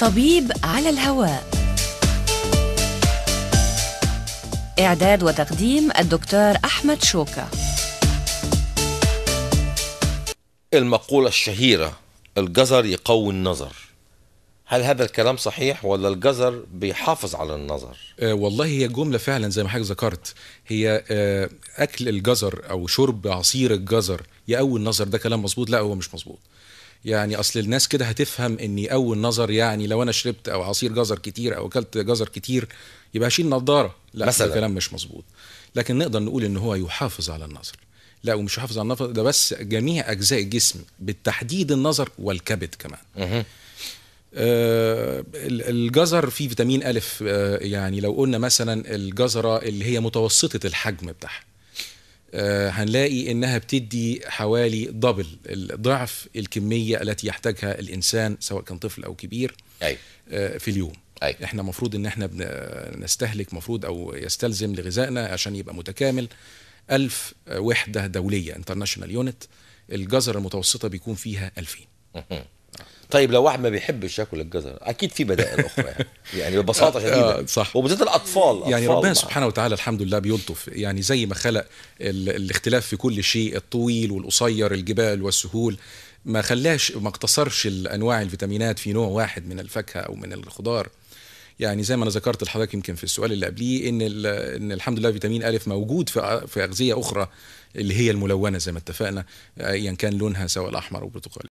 طبيب على الهواء إعداد وتقديم الدكتور أحمد شوكة المقولة الشهيرة الجزر يقوي النظر هل هذا الكلام صحيح ولا الجزر بيحافظ على النظر؟ آه والله هي جملة فعلا زي ما حضرتك ذكرت هي آه، أكل الجزر أو شرب عصير الجزر يقوي النظر ده كلام مظبوط لا هو مش مظبوط يعني اصل الناس كده هتفهم اني اول نظر يعني لو انا شربت او عصير جزر كتير او اكلت جزر كتير يبقى هشيل نظاره لا مثلا الكلام مش مظبوط لكن نقدر نقول ان هو يحافظ على النظر لا ومش يحافظ على النظر ده بس جميع اجزاء الجسم بالتحديد النظر والكبد كمان آه الجزر فيه فيتامين ألف آه يعني لو قلنا مثلا الجزرة اللي هي متوسطة الحجم بتاعها آه، هنلاقي انها بتدي حوالي دبل ضعف الكميه التي يحتاجها الانسان سواء كان طفل او كبير أي. آه، في اليوم أي. احنا مفروض ان احنا نستهلك مفروض او يستلزم لغذائنا عشان يبقى متكامل ألف وحده دوليه انترناشونال يونت الجزر المتوسطه بيكون فيها 2000 طيب لو واحد ما بيحبش ياكل الجزر اكيد في بدائل اخرى يعني, يعني ببساطه آه، شديده آه، صح وبالذات الاطفال يعني ربنا سبحانه وتعالى الحمد لله بيلطف يعني زي ما خلق الاختلاف في كل شيء الطويل والقصير الجبال والسهول ما خلاش ما اقتصرش الانواع الفيتامينات في نوع واحد من الفاكهه او من الخضار يعني زي ما انا ذكرت لحضرتك يمكن في السؤال اللي قبليه ان ان الحمد لله فيتامين الف موجود في في اغذيه اخرى اللي هي الملونه زي ما اتفقنا ايا كان لونها سواء الاحمر او البرتقالي